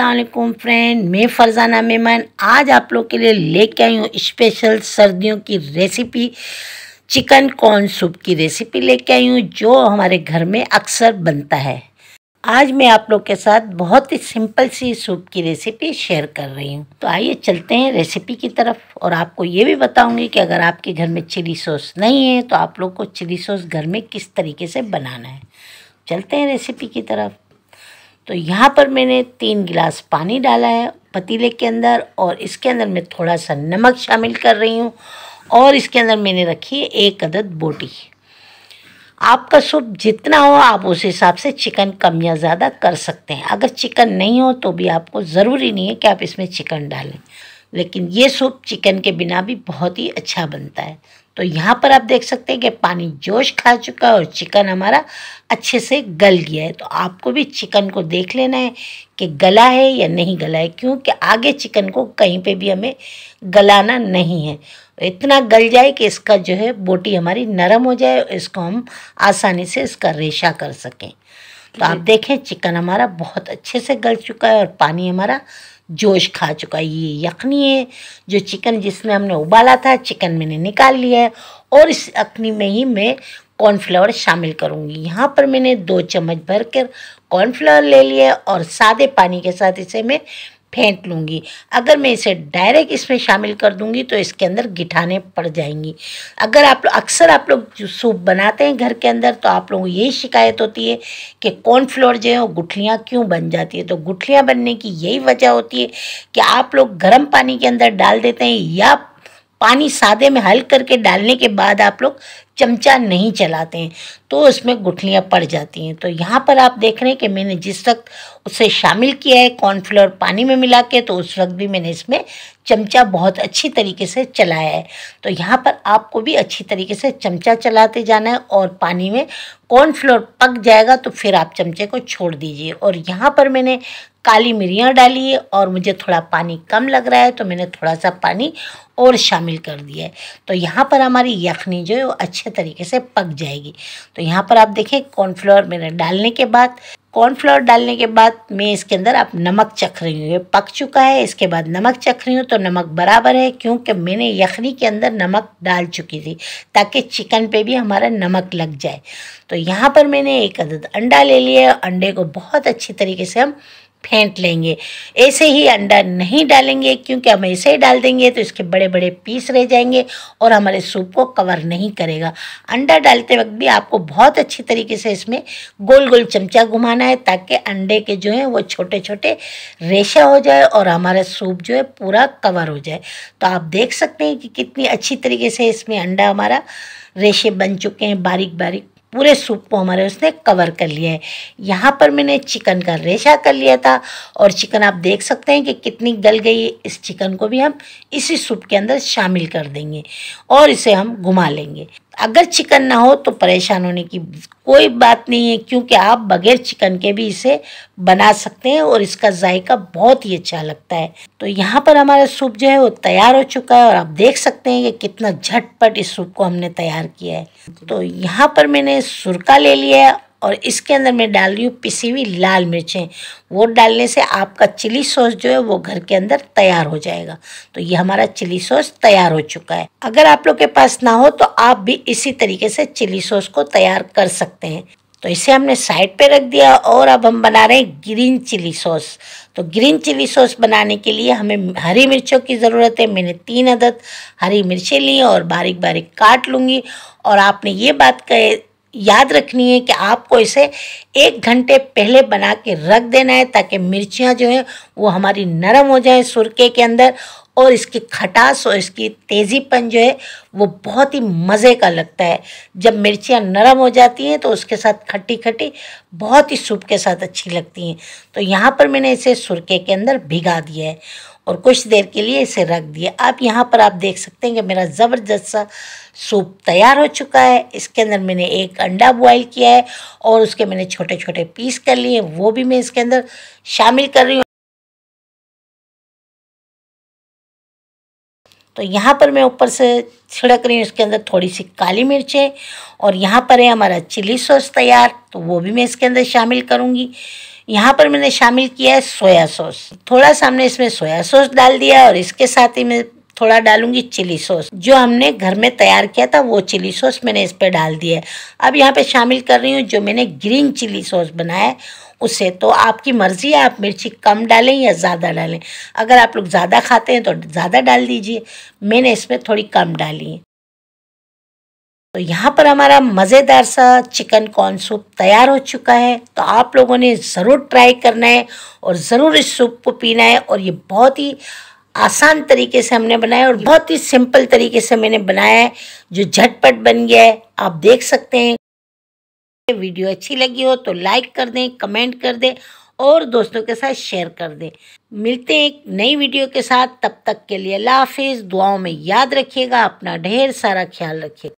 Aslam friend मैं फरजाना मेमन आज आप लोग के लिए लेके आई हूँ स्पेशल सर्दियों की रेसिपी चिकन कॉर्न सूप की रेसिपी लेके आई हूँ जो हमारे घर में अक्सर बनता है आज मैं आप लोग के साथ बहुत ही सिंपल सी सूप की रेसिपी शेयर कर रही हूँ तो आइए चलते हैं रेसिपी की तरफ और आपको ये भी बताऊँगी कि अगर आपके घर में चिली सॉस नहीं है तो आप लोग को चिली सॉस घर में किस तरीके से बनाना है चलते हैं रेसिपी की तरफ तो यहाँ पर मैंने तीन गिलास पानी डाला है पतीले के अंदर और इसके अंदर मैं थोड़ा सा नमक शामिल कर रही हूँ और इसके अंदर मैंने रखी है एक अदद बोटी आपका सूप जितना हो आप उस हिसाब से चिकन कम या ज़्यादा कर सकते हैं अगर चिकन नहीं हो तो भी आपको ज़रूरी नहीं है कि आप इसमें चिकन डालें लेकिन ये सूप चिकन के बिना भी बहुत ही अच्छा बनता है तो यहाँ पर आप देख सकते हैं कि पानी जोश खा चुका है और चिकन हमारा अच्छे से गल गया है तो आपको भी चिकन को देख लेना है कि गला है या नहीं गला है क्योंकि आगे चिकन को कहीं पे भी हमें गलाना नहीं है इतना गल जाए कि इसका जो है बोटी हमारी नरम हो जाए इसको हम आसानी से इसका रेशा कर सकें तो आप देखें चिकन हमारा बहुत अच्छे से गल चुका है और पानी हमारा जोश खा चुका है ये यखनी है जो चिकन जिसमें हमने उबाला था चिकन मैंने निकाल लिया है और इस यखनी में ही मैं कॉर्नफ्लावर शामिल करूँगी यहाँ पर मैंने दो चम्मच भरकर कॉर्नफ्लावर ले लिया और सादे पानी के साथ इसे मैं फेंक लूँगी अगर मैं इसे डायरेक्ट इसमें शामिल कर दूँगी तो इसके अंदर गिठाने पड़ जाएंगी अगर आप लोग अक्सर आप लोग जो सूप बनाते हैं घर के अंदर तो आप लोगों को यही शिकायत होती है कि कॉर्नफ्लोर जो है वो गुठलियाँ क्यों बन जाती है तो गुठलियाँ बनने की यही वजह होती है कि आप लोग गर्म पानी के अंदर डाल देते हैं या पानी सादे में हल करके डालने के बाद आप लोग चमचा नहीं चलाते हैं तो इसमें गुठलियाँ पड़ जाती हैं तो यहाँ पर आप देख रहे हैं कि मैंने जिस वक्त उसे शामिल किया है कॉर्नफ्लोर पानी में मिला के तो उस वक्त भी मैंने इसमें चमचा बहुत अच्छी तरीके से चलाया है तो यहाँ पर आपको भी अच्छी तरीके से चमचा चलाते जाना है और पानी में कॉर्नफ्लोर पक जाएगा तो फिर आप चमचे को छोड़ दीजिए और यहाँ पर मैंने काली मिरिया डाली है और मुझे थोड़ा पानी कम लग रहा है तो मैंने थोड़ा सा पानी और शामिल कर दिया है तो यहाँ पर हमारी यखनी जो है वो अच्छे तरीके से पक जाएगी तो यहाँ पर आप देखें कॉर्नफ्लोर मैंने डालने के बाद कॉर्नफ्लोर डालने के बाद मैं इसके अंदर आप नमक चख रही हूँ ये पक चुका है इसके बाद नमक चख रही हूँ तो नमक बराबर है क्योंकि मैंने यखनी के अंदर नमक डाल चुकी थी ताकि चिकन पे भी हमारा नमक लग जाए तो यहाँ पर मैंने एक अदद अंडा ले लिया अंडे को बहुत अच्छी तरीके से हम फेंट लेंगे ऐसे ही अंडा नहीं डालेंगे क्योंकि हम ऐसे ही डाल देंगे तो इसके बड़े बड़े पीस रह जाएंगे और हमारे सूप को कवर नहीं करेगा अंडा डालते वक्त भी आपको बहुत अच्छी तरीके से इसमें गोल गोल चमचा घुमाना है ताकि अंडे के जो हैं वो छोटे छोटे रेशा हो जाए और हमारा सूप जो है पूरा कवर हो जाए तो आप देख सकते हैं कि कितनी अच्छी तरीके से इसमें अंडा हमारा रेशे बन चुके हैं बारीक बारीक पूरे सूप को हमारे उसने कवर कर लिया है यहाँ पर मैंने चिकन का रेशा कर लिया था और चिकन आप देख सकते हैं कि कितनी गल गई है इस चिकन को भी हम इसी सूप के अंदर शामिल कर देंगे और इसे हम घुमा लेंगे अगर चिकन ना हो तो परेशान होने की कोई बात नहीं है क्योंकि आप बगैर चिकन के भी इसे बना सकते हैं और इसका जायका बहुत ही अच्छा लगता है तो यहाँ पर हमारा सूप जो है वो तैयार हो चुका है और आप देख सकते हैं कि कितना झटपट इस सूप को हमने तैयार किया है तो यहाँ पर मैंने सुरका ले लिया है और इसके अंदर मैं डाल रही हूँ पिसी हुई लाल मिर्चें वो डालने से आपका चिली सॉस जो है वो घर के अंदर तैयार हो जाएगा तो ये हमारा चिली सॉस तैयार हो चुका है अगर आप लोग के पास ना हो तो आप भी इसी तरीके से चिली सॉस को तैयार कर सकते हैं तो इसे हमने साइड पे रख दिया और अब हम बना रहे हैं ग्रीन चिली सॉस तो ग्रीन चिली सॉस बनाने के लिए हमें हरी मिर्चों की ज़रूरत है मैंने तीन अदद हरी मिर्चें ली और बारीक बारीक काट लूँगी और आपने ये बात कहे याद रखनी है कि आपको इसे एक घंटे पहले बना के रख देना है ताकि मिर्चियाँ जो हैं वो हमारी नरम हो जाएँ सुरके के अंदर और इसकी खटास और इसकी तेज़ीपन जो है वो बहुत ही मज़े का लगता है जब मिर्चियाँ नरम हो जाती हैं तो उसके साथ खट्टी खट्टी बहुत ही सूप के साथ अच्छी लगती हैं तो यहाँ पर मैंने इसे सुरके के अंदर भिगा दिया है और कुछ देर के लिए इसे रख दिया अब यहाँ पर आप देख सकते हैं कि मेरा ज़बरदस्त सा सूप तैयार हो चुका है इसके अंदर मैंने एक अंडा बॉयल किया है और उसके मैंने छोटे छोटे पीस कर लिए वो भी मैं इसके अंदर शामिल कर रही हूँ तो यहाँ पर मैं ऊपर से छिड़क रही हूँ इसके अंदर थोड़ी सी काली मिर्चें और यहाँ पर है हमारा चिली सॉस तैयार तो वो भी मैं इसके अंदर शामिल करूँगी यहाँ पर मैंने शामिल किया है सोया सॉस थोड़ा सा हमने इसमें सोया सॉस डाल दिया और इसके साथ ही मैं थोड़ा डालूंगी चिली सॉस जो हमने घर में तैयार किया था वो चिली सॉस मैंने इस पर डाल दिया है अब यहाँ पे शामिल कर रही हूँ जो मैंने ग्रीन चिली सॉस बनाया है उसे तो आपकी मर्ज़ी है आप मिर्ची कम डालें या ज़्यादा डालें अगर आप लोग ज़्यादा खाते हैं तो ज़्यादा डाल दीजिए मैंने इसमें थोड़ी कम डाली है तो यहाँ पर हमारा मज़ेदार सा चिकन कॉर्न सूप तैयार हो चुका है तो आप लोगों ने ज़रूर ट्राई करना है और ज़रूर इस सूप को पीना है और ये बहुत ही आसान तरीके से हमने बनाया और बहुत ही सिंपल तरीके से मैंने बनाया है जो झटपट बन गया है आप देख सकते हैं वीडियो अच्छी लगी हो तो लाइक कर दें कमेंट कर दें और दोस्तों के साथ शेयर कर दें मिलते हैं एक नई वीडियो के साथ तब तक के लिए अल्लाह हाफिज़ दुआओं में याद रखिएगा अपना ढेर सारा ख्याल रखिएगा